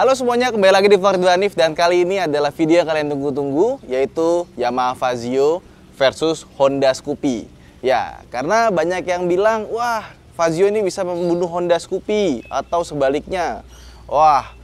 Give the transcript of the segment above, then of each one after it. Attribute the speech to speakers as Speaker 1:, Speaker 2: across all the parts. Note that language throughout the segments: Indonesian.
Speaker 1: Halo semuanya, kembali lagi di Ford Hanif dan kali ini adalah video yang kalian tunggu-tunggu yaitu Yamaha Fazio versus Honda Scoopy. Ya, karena banyak yang bilang, "Wah, Fazio ini bisa membunuh Honda Scoopy" atau sebaliknya. Wah,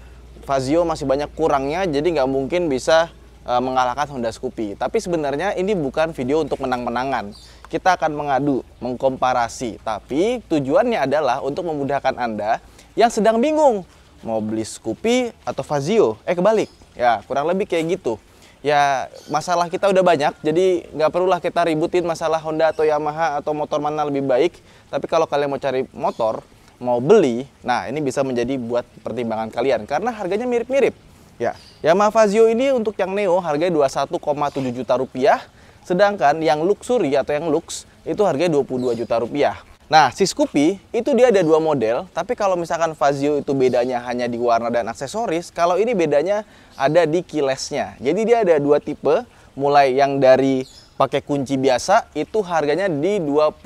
Speaker 1: Fazio masih banyak kurangnya jadi nggak mungkin bisa e, mengalahkan Honda Scoopy. Tapi sebenarnya ini bukan video untuk menang-menangan kita akan mengadu, mengkomparasi. Tapi tujuannya adalah untuk memudahkan Anda yang sedang bingung mau beli Scoopy atau Fazio eh kebalik ya kurang lebih kayak gitu ya masalah kita udah banyak jadi nggak perlulah kita ributin masalah Honda atau Yamaha atau motor mana lebih baik tapi kalau kalian mau cari motor mau beli nah ini bisa menjadi buat pertimbangan kalian karena harganya mirip-mirip ya Yamaha Fazio ini untuk yang Neo harganya 21,7 juta rupiah sedangkan yang luxury atau yang lux itu harganya 22 juta rupiah Nah, si Scoopy itu dia ada dua model, tapi kalau misalkan Fazio itu bedanya hanya di warna dan aksesoris, kalau ini bedanya ada di keylessnya. Jadi dia ada dua tipe, mulai yang dari pakai kunci biasa itu harganya di 20,4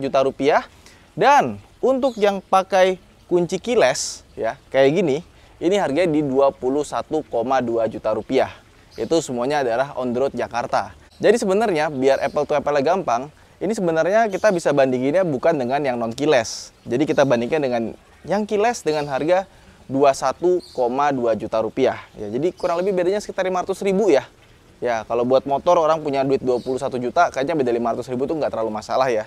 Speaker 1: juta rupiah dan untuk yang pakai kunci keyless ya kayak gini ini harganya di 21,2 juta rupiah itu semuanya adalah on the road Jakarta jadi sebenarnya biar Apple to Apple gampang ini sebenarnya kita bisa bandinginnya bukan dengan yang non kiles. Jadi kita bandingkan dengan yang kiles dengan harga 21,2 juta rupiah. Ya, jadi kurang lebih bedanya sekitar 500 ribu ya. Ya, kalau buat motor orang punya duit 21 juta, kayaknya beda 500 ribu tuh nggak terlalu masalah ya.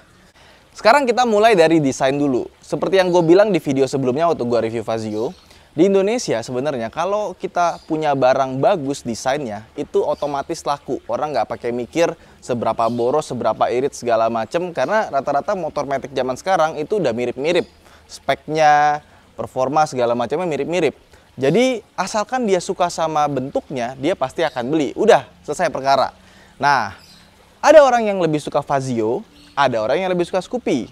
Speaker 1: Sekarang kita mulai dari desain dulu. Seperti yang gue bilang di video sebelumnya waktu gue review Fazio, di Indonesia sebenarnya kalau kita punya barang bagus desainnya itu otomatis laku. Orang nggak pakai mikir seberapa boros, seberapa irit segala macem karena rata-rata motor metik zaman sekarang itu udah mirip-mirip speknya, performa segala macamnya mirip-mirip. Jadi asalkan dia suka sama bentuknya, dia pasti akan beli. Udah selesai perkara. Nah, ada orang yang lebih suka Fazio, ada orang yang lebih suka Scoopy.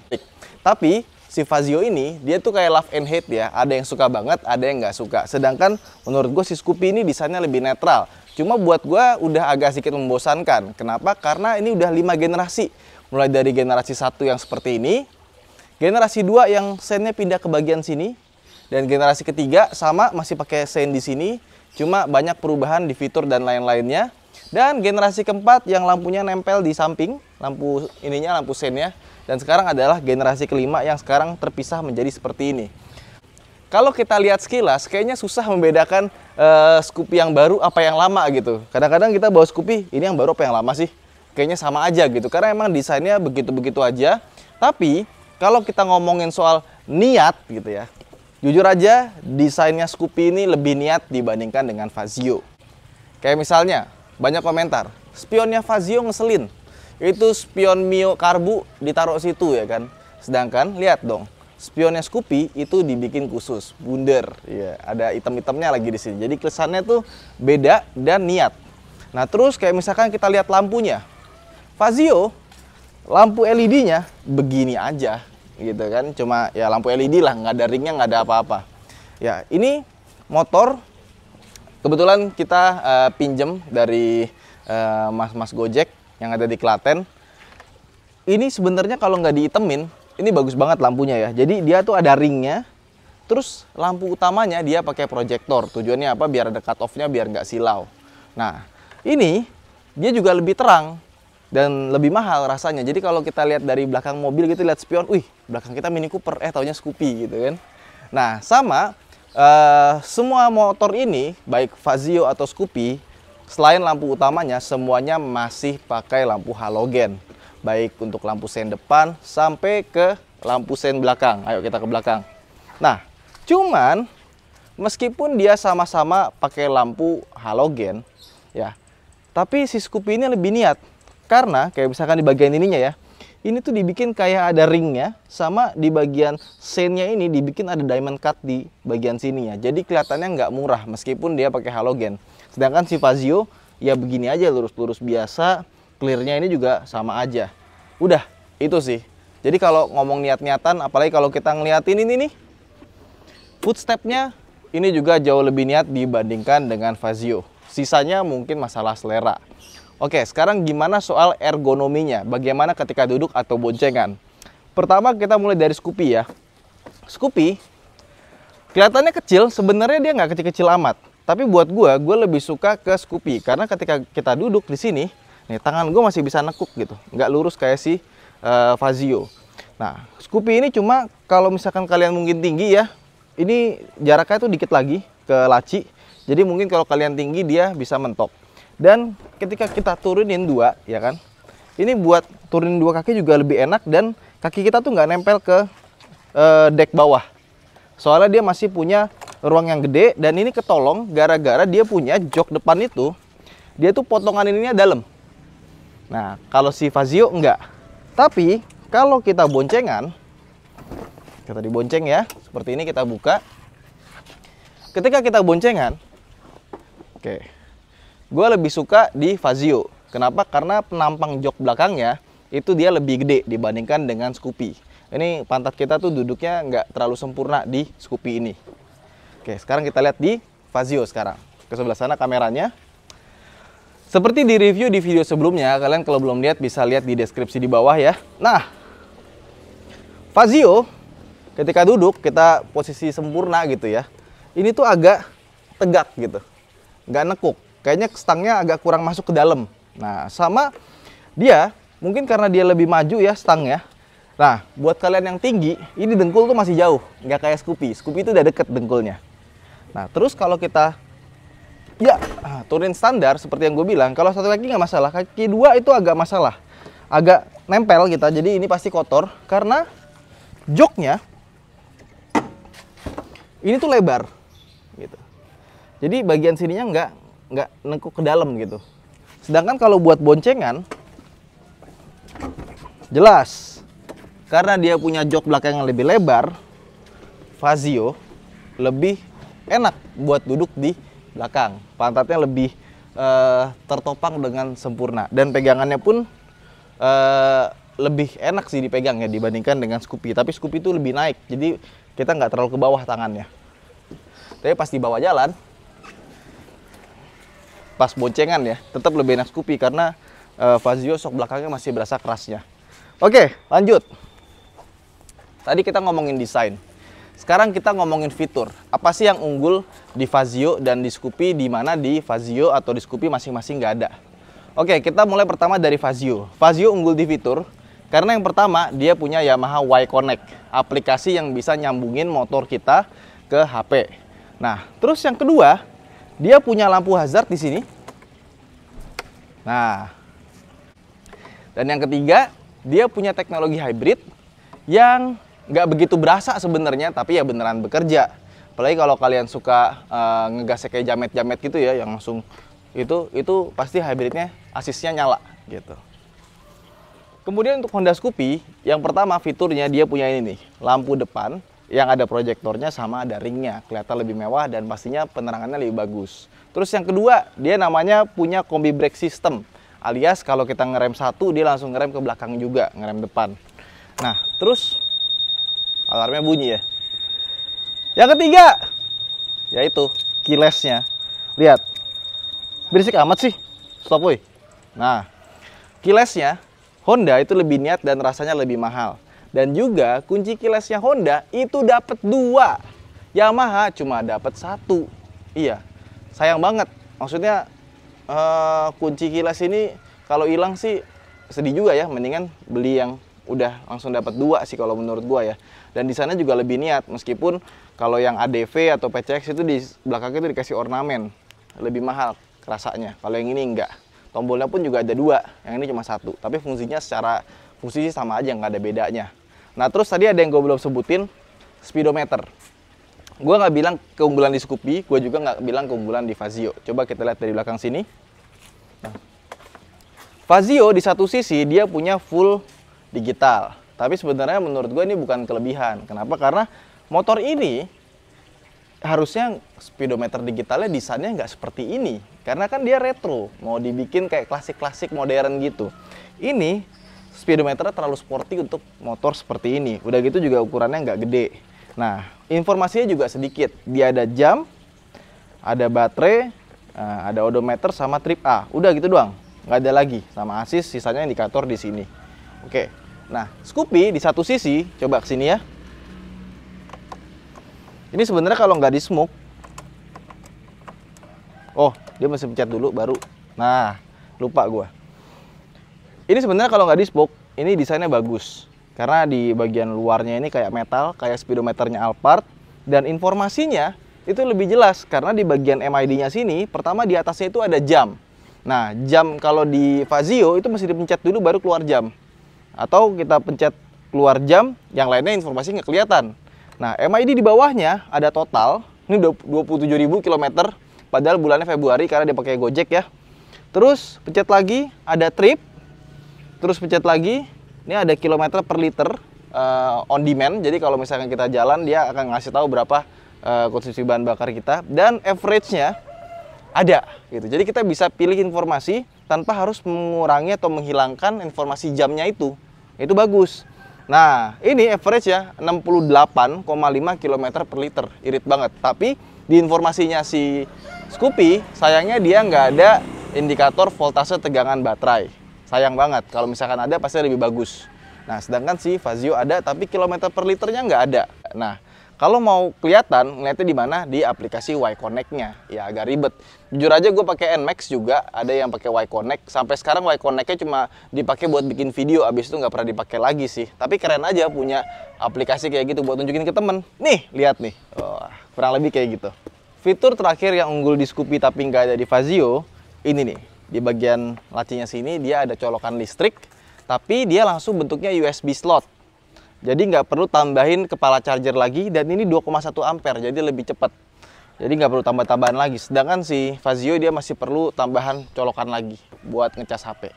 Speaker 1: Tapi si Fazio ini dia tuh kayak love and hate ya ada yang suka banget ada yang nggak suka sedangkan menurut gue si Scoopy ini desainnya lebih netral cuma buat gue udah agak sedikit membosankan kenapa karena ini udah lima generasi mulai dari generasi satu yang seperti ini generasi dua yang sennya pindah ke bagian sini dan generasi ketiga sama masih pakai sen di sini cuma banyak perubahan di fitur dan lain-lainnya dan generasi keempat yang lampunya nempel di samping, lampu ininya lampu ya. Dan sekarang adalah generasi kelima yang sekarang terpisah menjadi seperti ini. Kalau kita lihat sekilas, kayaknya susah membedakan uh, Scoopy yang baru apa yang lama gitu. Kadang-kadang kita bawa Scoopy, ini yang baru apa yang lama sih? Kayaknya sama aja gitu, karena emang desainnya begitu-begitu aja. Tapi kalau kita ngomongin soal niat gitu ya, jujur aja desainnya Scoopy ini lebih niat dibandingkan dengan Fazio. Kayak misalnya banyak komentar spionnya Fazio ngeselin itu spion Mio Karbu ditaruh situ ya kan sedangkan lihat dong spionnya Scoopy itu dibikin khusus bundar ya ada item-itemnya lagi di sini jadi kesannya tuh beda dan niat nah terus kayak misalkan kita lihat lampunya Fazio lampu LED-nya begini aja gitu kan cuma ya lampu LED lah nggak ada ringnya nggak ada apa-apa ya ini motor Kebetulan kita uh, pinjem dari eh, mas-mas uh, Gojek yang ada di Klaten. Ini sebenarnya kalau nggak diitemin, ini bagus banget lampunya ya. Jadi dia tuh ada ringnya, terus lampu utamanya dia pakai proyektor. Tujuannya apa? Biar ada cut off biar nggak silau. Nah, ini dia juga lebih terang dan lebih mahal rasanya. Jadi kalau kita lihat dari belakang mobil gitu, lihat spion, wih, belakang kita Mini Cooper, eh taunya Scoopy gitu kan. Nah, sama Eh, semua motor ini, baik Fazio atau Scoopy, selain lampu utamanya, semuanya masih pakai lampu halogen. Baik untuk lampu sein depan sampai ke lampu sein belakang. Ayo kita ke belakang. Nah, cuman meskipun dia sama-sama pakai lampu halogen, ya, tapi si Scoopy ini lebih niat. Karena, kayak misalkan di bagian ininya ya, ini tuh dibikin kayak ada ringnya, sama di bagian seinnya ini dibikin ada diamond cut di bagian sini ya. Jadi kelihatannya nggak murah meskipun dia pakai halogen. Sedangkan si Fazio ya begini aja lurus-lurus biasa, clearnya ini juga sama aja. Udah, itu sih. Jadi kalau ngomong niat-niatan, apalagi kalau kita ngeliatin ini nih, footstepnya ini juga jauh lebih niat dibandingkan dengan Fazio. Sisanya mungkin masalah selera. Oke, sekarang gimana soal ergonominya? Bagaimana ketika duduk atau boncengan? Pertama kita mulai dari Scoopy ya. Scoopy kelihatannya kecil, sebenarnya dia nggak kecil-kecil amat. Tapi buat gue, gue lebih suka ke Scoopy karena ketika kita duduk di sini, nih tangan gue masih bisa nekuk gitu, nggak lurus kayak si uh, Fazio. Nah, Scoopy ini cuma kalau misalkan kalian mungkin tinggi ya, ini jaraknya tuh dikit lagi ke laci. Jadi mungkin kalau kalian tinggi dia bisa mentok dan ketika kita turunin dua ya kan ini buat turunin dua kaki juga lebih enak dan kaki kita tuh nggak nempel ke e, deck bawah soalnya dia masih punya ruang yang gede dan ini ketolong gara-gara dia punya jok depan itu dia tuh potongan ininya dalam nah kalau si Fazio enggak tapi kalau kita boncengan kita dibonceng ya seperti ini kita buka ketika kita boncengan oke okay gue lebih suka di Fazio. Kenapa? Karena penampang jok belakangnya itu dia lebih gede dibandingkan dengan Scoopy. Ini pantat kita tuh duduknya nggak terlalu sempurna di Scoopy ini. Oke, sekarang kita lihat di Fazio sekarang. Ke sebelah sana kameranya. Seperti di review di video sebelumnya, kalian kalau belum lihat bisa lihat di deskripsi di bawah ya. Nah, Fazio ketika duduk kita posisi sempurna gitu ya. Ini tuh agak tegak gitu, nggak nekuk kayaknya stangnya agak kurang masuk ke dalam. Nah, sama dia mungkin karena dia lebih maju ya stangnya. Nah, buat kalian yang tinggi, ini dengkul tuh masih jauh, nggak kayak Scoopy. Scoopy itu udah deket dengkulnya. Nah, terus kalau kita ya ah, turun standar seperti yang gue bilang, kalau satu lagi nggak masalah, kaki dua itu agak masalah, agak nempel kita. Jadi ini pasti kotor karena joknya ini tuh lebar gitu. Jadi bagian sininya nggak nggak nengkuk ke dalam gitu. Sedangkan kalau buat boncengan, jelas karena dia punya jok belakang yang lebih lebar, Fazio lebih enak buat duduk di belakang. Pantatnya lebih uh, tertopang dengan sempurna dan pegangannya pun uh, lebih enak sih dipegang ya dibandingkan dengan Scoopy. Tapi Scoopy itu lebih naik, jadi kita nggak terlalu ke bawah tangannya. Tapi pasti di bawah jalan, pas boncengan ya tetap lebih enak Scoopy karena uh, Fazio sok belakangnya masih berasa kerasnya oke lanjut tadi kita ngomongin desain sekarang kita ngomongin fitur apa sih yang unggul di Fazio dan di Scoopy di mana di Fazio atau di Scoopy masing-masing nggak ada oke kita mulai pertama dari Fazio Fazio unggul di fitur karena yang pertama, dia punya Yamaha Y Connect, aplikasi yang bisa nyambungin motor kita ke HP. Nah, terus yang kedua, dia punya lampu hazard di sini. Nah, dan yang ketiga, dia punya teknologi hybrid yang nggak begitu berasa sebenarnya, tapi ya beneran bekerja. Apalagi kalau kalian suka uh, ngegasnya kayak jamet-jamet gitu ya, yang langsung itu itu pasti hybridnya asisnya nyala gitu. Kemudian untuk Honda Scoopy, yang pertama fiturnya dia punya ini nih, lampu depan yang ada proyektornya sama ada ringnya kelihatan lebih mewah dan pastinya penerangannya lebih bagus terus yang kedua dia namanya punya kombi brake system alias kalau kita ngerem satu dia langsung ngerem ke belakang juga ngerem depan nah terus alarmnya bunyi ya yang ketiga yaitu kilesnya lihat berisik amat sih stop woi nah kilesnya Honda itu lebih niat dan rasanya lebih mahal dan juga kunci kilesnya Honda itu dapat dua. Yamaha cuma dapat satu. Iya, sayang banget. Maksudnya uh, kunci kilas ini kalau hilang sih sedih juga ya. Mendingan beli yang udah langsung dapat dua sih kalau menurut gua ya. Dan di sana juga lebih niat meskipun kalau yang ADV atau PCX itu di belakangnya itu dikasih ornamen lebih mahal rasanya. Kalau yang ini enggak. Tombolnya pun juga ada dua, yang ini cuma satu. Tapi fungsinya secara fungsi sama aja nggak ada bedanya. Nah terus tadi ada yang gue belum sebutin, speedometer. Gue nggak bilang keunggulan di Scoopy, gue juga nggak bilang keunggulan di Fazio. Coba kita lihat dari belakang sini. Nah. Fazio di satu sisi dia punya full digital. Tapi sebenarnya menurut gue ini bukan kelebihan. Kenapa? Karena motor ini harusnya speedometer digitalnya desainnya nggak seperti ini karena kan dia retro mau dibikin kayak klasik-klasik modern gitu ini speedometer terlalu sporty untuk motor seperti ini. Udah gitu juga ukurannya nggak gede. Nah, informasinya juga sedikit. Dia ada jam, ada baterai, eh, ada odometer sama trip A. Udah gitu doang. Nggak ada lagi. Sama asis, sisanya indikator di sini. Oke. Nah, Scoopy di satu sisi, coba ke sini ya. Ini sebenarnya kalau nggak di smoke, oh dia masih pencet dulu baru. Nah, lupa gua. Ini sebenarnya kalau nggak di Spoke, ini desainnya bagus. Karena di bagian luarnya ini kayak metal, kayak speedometernya Alphard. Dan informasinya itu lebih jelas karena di bagian MID-nya sini, pertama di atasnya itu ada jam. Nah, jam kalau di Fazio itu mesti dipencet dulu baru keluar jam. Atau kita pencet keluar jam, yang lainnya informasi nggak kelihatan. Nah, MID di bawahnya ada total, ini 27.000 km, padahal bulannya Februari karena dia pakai Gojek ya. Terus pencet lagi, ada trip, terus pencet lagi ini ada kilometer per liter uh, on demand jadi kalau misalkan kita jalan dia akan ngasih tahu berapa uh, konsumsi bahan bakar kita dan average-nya ada gitu. Jadi kita bisa pilih informasi tanpa harus mengurangi atau menghilangkan informasi jamnya itu. Itu bagus. Nah, ini average ya 68,5 km per liter. Irit banget. Tapi di informasinya si Scoopy, sayangnya dia nggak ada indikator voltase tegangan baterai sayang banget kalau misalkan ada pasti lebih bagus nah sedangkan si Fazio ada tapi kilometer per liternya nggak ada nah kalau mau kelihatan ngeliatnya di mana di aplikasi Y Connect-nya ya agak ribet jujur aja gue pakai Nmax juga ada yang pakai Y Connect sampai sekarang Y Connect-nya cuma dipakai buat bikin video abis itu nggak pernah dipakai lagi sih tapi keren aja punya aplikasi kayak gitu buat tunjukin ke temen nih lihat nih oh, kurang lebih kayak gitu fitur terakhir yang unggul di Scoopy tapi nggak ada di Fazio ini nih di bagian lacinya sini dia ada colokan listrik tapi dia langsung bentuknya USB slot jadi nggak perlu tambahin kepala charger lagi dan ini 2,1 ampere jadi lebih cepat jadi nggak perlu tambah-tambahan lagi sedangkan si Fazio dia masih perlu tambahan colokan lagi buat ngecas HP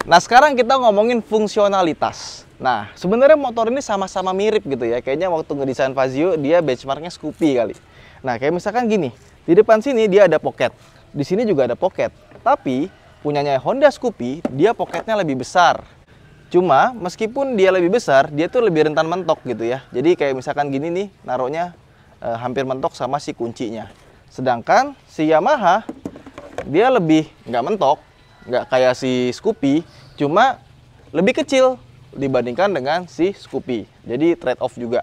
Speaker 1: Nah sekarang kita ngomongin fungsionalitas. Nah sebenarnya motor ini sama-sama mirip gitu ya. Kayaknya waktu ngedesain Fazio dia benchmarknya Scoopy kali. Nah kayak misalkan gini, di depan sini dia ada pocket. Di sini juga ada pocket, tapi punyanya Honda Scoopy, dia pocketnya lebih besar. Cuma meskipun dia lebih besar, dia tuh lebih rentan mentok gitu ya. Jadi kayak misalkan gini nih, naruhnya eh, hampir mentok sama si kuncinya. Sedangkan si Yamaha, dia lebih nggak mentok, nggak kayak si Scoopy, cuma lebih kecil dibandingkan dengan si Scoopy. Jadi trade off juga.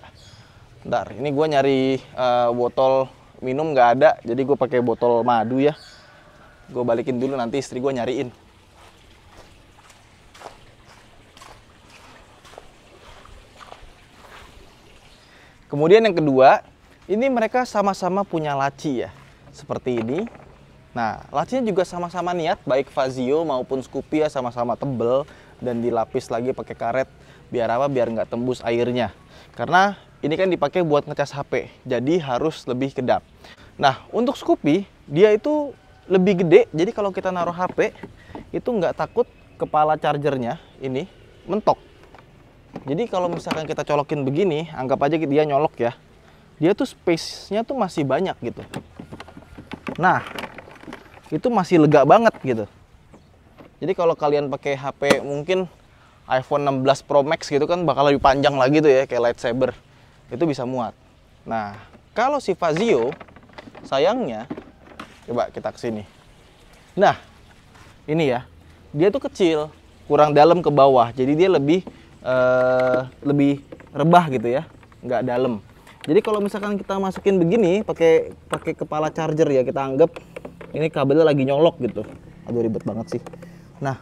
Speaker 1: Bentar, ini gue nyari uh, botol minum nggak ada, jadi gue pakai botol madu ya gue balikin dulu nanti istri gue nyariin kemudian yang kedua ini mereka sama-sama punya laci ya seperti ini nah lacinya juga sama-sama niat baik Fazio maupun Scoopy ya sama-sama tebel dan dilapis lagi pakai karet biar apa biar nggak tembus airnya karena ini kan dipakai buat ngecas HP jadi harus lebih kedap nah untuk Scoopy dia itu lebih gede jadi kalau kita naruh HP itu nggak takut kepala chargernya ini mentok jadi kalau misalkan kita colokin begini anggap aja dia nyolok ya dia tuh space-nya tuh masih banyak gitu nah itu masih lega banget gitu jadi kalau kalian pakai HP mungkin iPhone 16 Pro Max gitu kan bakal lebih panjang lagi tuh ya kayak lightsaber itu bisa muat nah kalau si Fazio sayangnya Coba kita ke sini. Nah, ini ya. Dia tuh kecil, kurang dalam ke bawah. Jadi dia lebih eh, lebih rebah gitu ya, nggak dalam. Jadi kalau misalkan kita masukin begini pakai pakai kepala charger ya kita anggap ini kabelnya lagi nyolok gitu. Aduh ribet banget sih. Nah,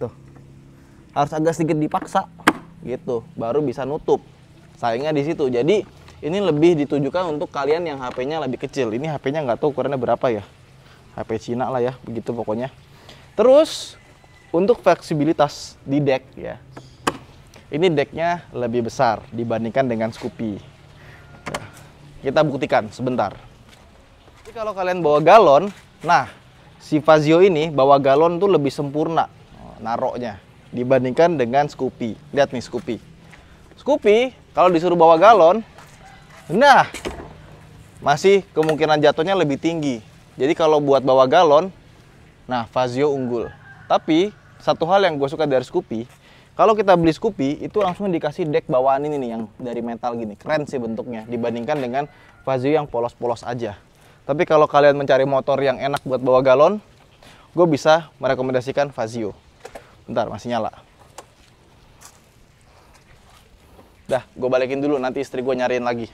Speaker 1: tuh. Harus agak sedikit dipaksa gitu baru bisa nutup. Sayangnya di situ. Jadi ini lebih ditujukan untuk kalian yang HP-nya lebih kecil ini HP-nya nggak tahu ukurannya berapa ya HP Cina lah ya begitu pokoknya terus untuk fleksibilitas di deck ya ini decknya lebih besar dibandingkan dengan Scoopy ya, kita buktikan sebentar jadi kalau kalian bawa galon nah si Fazio ini bawa galon tuh lebih sempurna oh, naroknya dibandingkan dengan Scoopy lihat nih Scoopy Scoopy kalau disuruh bawa galon nah masih kemungkinan jatuhnya lebih tinggi. Jadi kalau buat bawa galon, nah Fazio unggul. Tapi satu hal yang gue suka dari Scoopy, kalau kita beli Scoopy itu langsung dikasih deck bawaan ini nih yang dari metal gini. Keren sih bentuknya dibandingkan dengan Fazio yang polos-polos aja. Tapi kalau kalian mencari motor yang enak buat bawa galon, gue bisa merekomendasikan Fazio. Bentar, masih nyala. Dah, gue balikin dulu nanti istri gue nyariin lagi.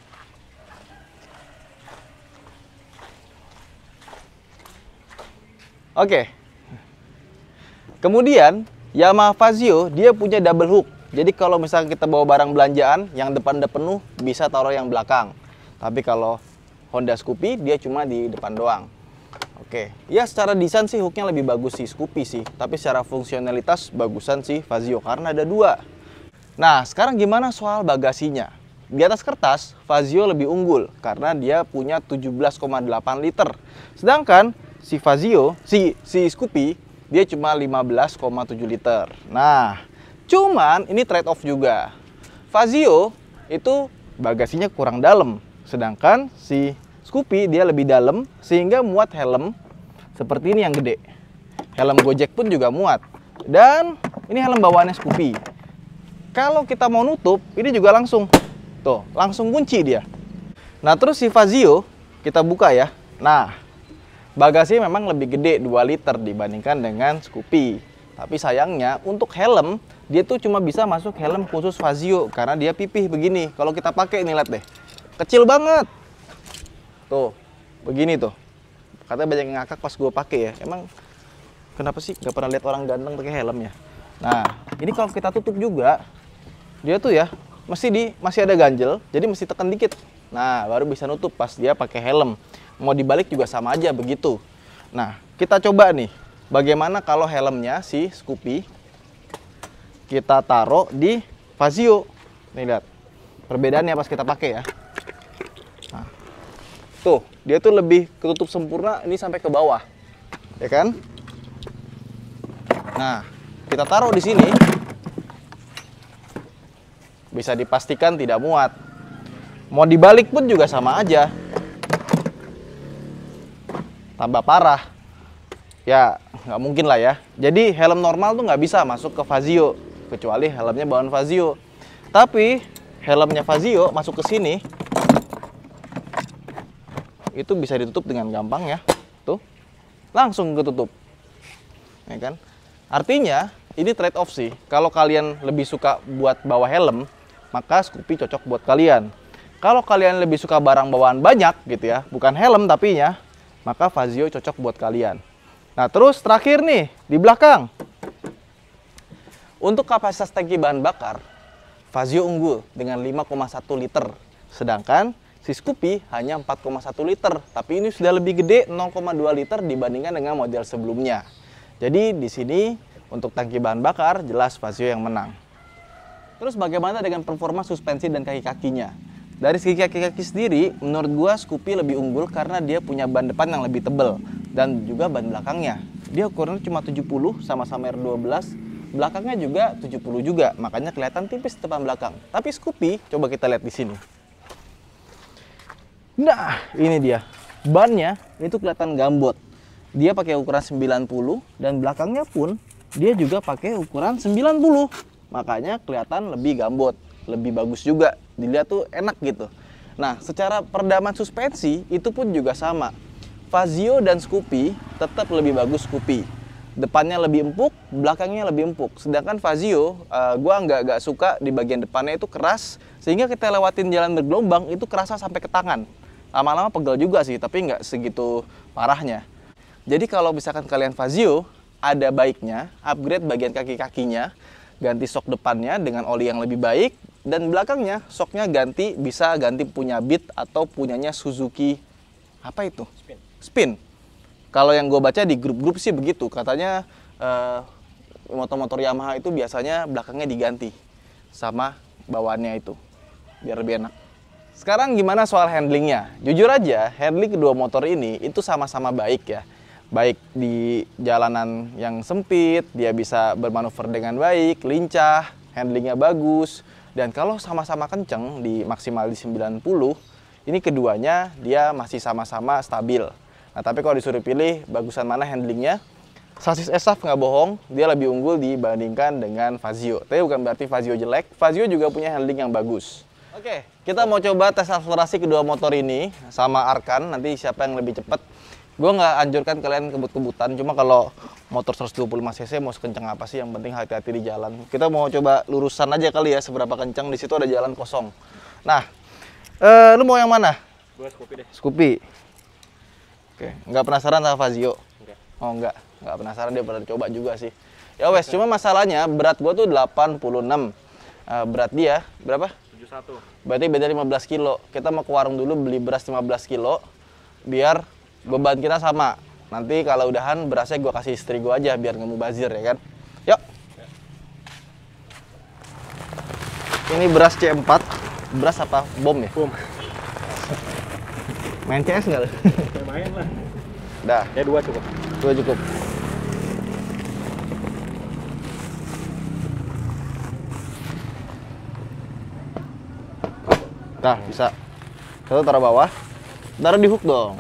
Speaker 1: Oke. Kemudian Yamaha Fazio dia punya double hook. Jadi kalau misalnya kita bawa barang belanjaan yang depan udah penuh bisa taruh yang belakang. Tapi kalau Honda Scoopy dia cuma di depan doang. Oke. Ya secara desain sih hooknya lebih bagus sih Scoopy sih. Tapi secara fungsionalitas bagusan sih Fazio karena ada dua. Nah sekarang gimana soal bagasinya? Di atas kertas, Fazio lebih unggul karena dia punya 17,8 liter. Sedangkan si Fazio, si si Scoopy dia cuma 15,7 liter. Nah, cuman ini trade off juga. Fazio itu bagasinya kurang dalam, sedangkan si Scoopy dia lebih dalam sehingga muat helm seperti ini yang gede. Helm Gojek pun juga muat. Dan ini helm bawaannya Scoopy. Kalau kita mau nutup, ini juga langsung. Tuh, langsung kunci dia. Nah, terus si Fazio kita buka ya. Nah, Bagasi memang lebih gede 2 liter dibandingkan dengan Scoopy. Tapi sayangnya untuk helm dia tuh cuma bisa masuk helm khusus Fazio karena dia pipih begini. Kalau kita pakai ini lihat deh. Kecil banget. Tuh, begini tuh. Katanya banyak yang ngakak pas gue pakai ya. Emang kenapa sih gak pernah lihat orang ganteng pakai helm ya? Nah, ini kalau kita tutup juga dia tuh ya masih di masih ada ganjel, jadi mesti tekan dikit. Nah, baru bisa nutup pas dia pakai helm mau dibalik juga sama aja begitu. Nah, kita coba nih, bagaimana kalau helmnya si Scoopy kita taruh di Fazio. Nih lihat, perbedaannya pas kita pakai ya. Nah, tuh, dia tuh lebih ketutup sempurna ini sampai ke bawah. Ya kan? Nah, kita taruh di sini. Bisa dipastikan tidak muat. Mau dibalik pun juga sama aja tambah parah ya nggak mungkin lah ya jadi helm normal tuh nggak bisa masuk ke Fazio kecuali helmnya bawaan Fazio tapi helmnya Fazio masuk ke sini itu bisa ditutup dengan gampang ya tuh langsung ketutup ya kan artinya ini trade off sih kalau kalian lebih suka buat bawa helm maka Scoopy cocok buat kalian kalau kalian lebih suka barang bawaan banyak gitu ya bukan helm tapi ya maka Fazio cocok buat kalian. Nah, terus terakhir nih, di belakang. Untuk kapasitas tangki bahan bakar, Fazio unggul dengan 5,1 liter. Sedangkan si Scoopy hanya 4,1 liter. Tapi ini sudah lebih gede 0,2 liter dibandingkan dengan model sebelumnya. Jadi di sini untuk tangki bahan bakar jelas Fazio yang menang. Terus bagaimana dengan performa suspensi dan kaki-kakinya? Dari segi kaki-kaki sendiri, menurut gua Scoopy lebih unggul karena dia punya ban depan yang lebih tebel dan juga ban belakangnya. Dia ukurannya cuma 70 sama-sama R12 belakangnya juga 70 juga, makanya kelihatan tipis depan belakang. Tapi Scoopy, coba kita lihat di sini. Nah, ini dia. Bannya itu kelihatan gambot. Dia pakai ukuran 90 dan belakangnya pun dia juga pakai ukuran 90. Makanya kelihatan lebih gambot lebih bagus juga dilihat tuh enak gitu nah secara perdaman suspensi itu pun juga sama Fazio dan Scoopy tetap lebih bagus Scoopy depannya lebih empuk belakangnya lebih empuk sedangkan Fazio uh, eh, gue nggak nggak suka di bagian depannya itu keras sehingga kita lewatin jalan bergelombang itu kerasa sampai ke tangan lama-lama pegel juga sih tapi nggak segitu parahnya jadi kalau misalkan kalian Fazio ada baiknya upgrade bagian kaki-kakinya ganti sok depannya dengan oli yang lebih baik dan belakangnya soknya ganti bisa ganti punya Beat atau punyanya Suzuki apa itu Spin. Spin. Kalau yang gue baca di grup-grup sih begitu katanya eh, motor-motor uh, Yamaha itu biasanya belakangnya diganti sama bawaannya itu biar lebih enak. Sekarang gimana soal handlingnya? Jujur aja, handling kedua motor ini itu sama-sama baik ya. Baik di jalanan yang sempit, dia bisa bermanuver dengan baik, lincah, handlingnya bagus. Dan kalau sama-sama kenceng di maksimal di 90, ini keduanya dia masih sama-sama stabil. Nah, tapi kalau disuruh pilih bagusan mana handlingnya, Sasis Esaf nggak bohong, dia lebih unggul dibandingkan dengan Fazio. Tapi bukan berarti Fazio jelek, Fazio juga punya handling yang bagus. Oke, kita mau coba tes akselerasi kedua motor ini sama Arkan, nanti siapa yang lebih cepat gue nggak anjurkan kalian kebut-kebutan cuma kalau motor 125 cc mau sekencang apa sih yang penting hati-hati di jalan kita mau coba lurusan aja kali ya seberapa kencang di situ ada jalan kosong nah eh, lu mau yang mana gue Scoopy deh Scoopy oke nggak penasaran sama Fazio enggak. oh enggak nggak penasaran dia pernah coba juga sih ya wes cuma masalahnya berat gue tuh 86 uh, eh, berat dia berapa 71 berarti beda 15 kilo kita mau ke warung dulu beli beras 15 kilo biar beban kita sama nanti kalau udahan berasnya gue kasih istri gue aja biar nggak mubazir ya kan yuk ini beras C4 beras apa bom ya bom main CS nggak lu main lah dah ya dua cukup dua cukup Dah, bisa. Satu taruh bawah. Taruh di hook dong.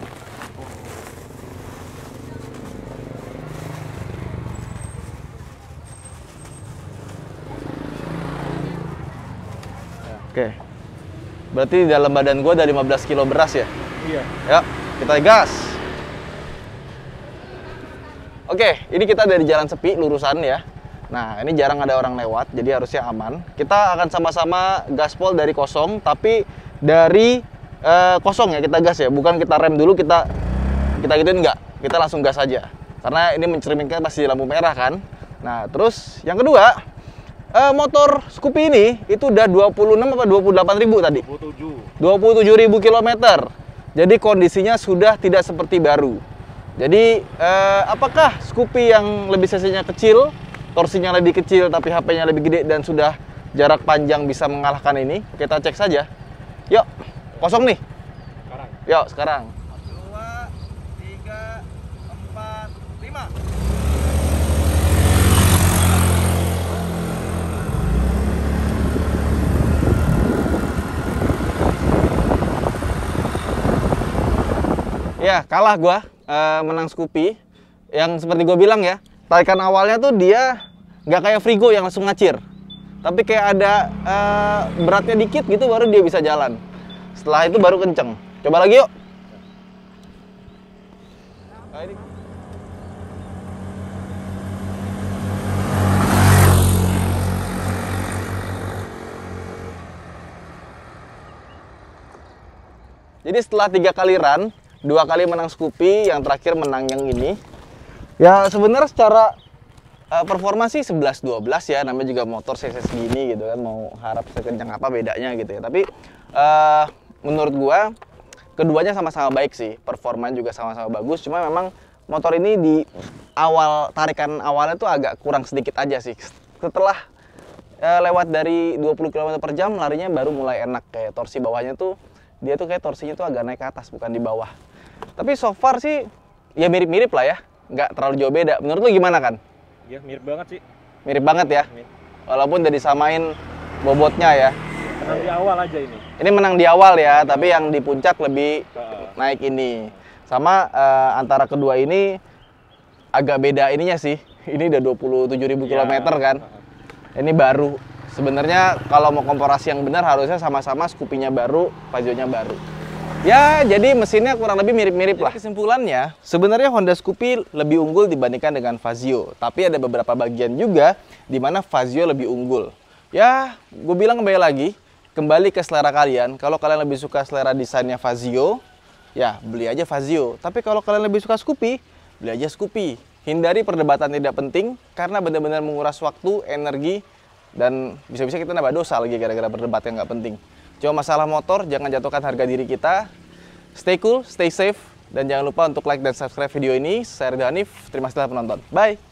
Speaker 1: Berarti di dalam badan gue ada 15 kilo beras ya? Iya. Ya, kita gas. Oke, ini kita dari jalan sepi, lurusan ya. Nah, ini jarang ada orang lewat, jadi harusnya aman. Kita akan sama-sama gaspol dari kosong, tapi dari eh, kosong ya kita gas ya. Bukan kita rem dulu, kita kita gituin enggak. Kita langsung gas aja. Karena ini mencerminkan pasti lampu merah kan. Nah, terus yang kedua, uh, motor Scoopy ini itu udah 26 apa 28 ribu tadi? 27. 27 ribu kilometer. Jadi kondisinya sudah tidak seperti baru. Jadi uh, apakah Scoopy yang lebih cc kecil, torsinya lebih kecil tapi HP-nya lebih gede dan sudah jarak panjang bisa mengalahkan ini? Kita cek saja. Yuk, kosong nih. Sekarang. Yuk, sekarang. Ya, kalah gua uh, menang Scoopy. Yang seperti gue bilang ya, tarikan awalnya tuh dia nggak kayak Frigo yang langsung ngacir. Tapi kayak ada uh, beratnya dikit gitu baru dia bisa jalan. Setelah itu baru kenceng. Coba lagi yuk. Jadi setelah tiga kali run, dua kali menang Scoopy, yang terakhir menang yang ini. Ya sebenarnya secara uh, performa sih 11-12 ya, namanya juga motor CC segini gitu kan, mau harap sekencang apa bedanya gitu ya. Tapi uh, menurut gua keduanya sama-sama baik sih, performanya juga sama-sama bagus, cuma memang motor ini di awal tarikan awalnya tuh agak kurang sedikit aja sih. Setelah eh, lewat dari 20 km per jam larinya baru mulai enak kayak torsi bawahnya tuh dia tuh kayak torsinya tuh agak naik ke atas bukan di bawah tapi so far sih ya mirip-mirip lah ya. Nggak terlalu jauh beda. Menurut lu gimana kan? Iya, mirip banget sih. Mirip banget ya. Mirip. Walaupun udah disamain bobotnya ya. Menang di awal aja ini. Ini menang di awal ya, tapi yang di puncak lebih uh. naik ini. Sama uh, antara kedua ini agak beda ininya sih. Ini udah 27.000 ribu ya. kan. Ini baru. Sebenarnya kalau mau komparasi yang benar harusnya sama-sama skupinya baru, pajonya baru. Ya, jadi mesinnya kurang lebih mirip-mirip lah. Kesimpulannya, sebenarnya Honda Scoopy lebih unggul dibandingkan dengan Fazio. Tapi ada beberapa bagian juga di mana Fazio lebih unggul. Ya, gue bilang kembali lagi, kembali ke selera kalian. Kalau kalian lebih suka selera desainnya Fazio, ya beli aja Fazio. Tapi kalau kalian lebih suka Scoopy, beli aja Scoopy. Hindari perdebatan tidak penting karena benar-benar menguras waktu, energi, dan bisa-bisa kita nambah dosa lagi gara-gara berdebat yang nggak penting. Cuma masalah motor, jangan jatuhkan harga diri kita. Stay cool, stay safe, dan jangan lupa untuk like dan subscribe video ini. Saya Rida Hanif, terima kasih telah menonton. Bye!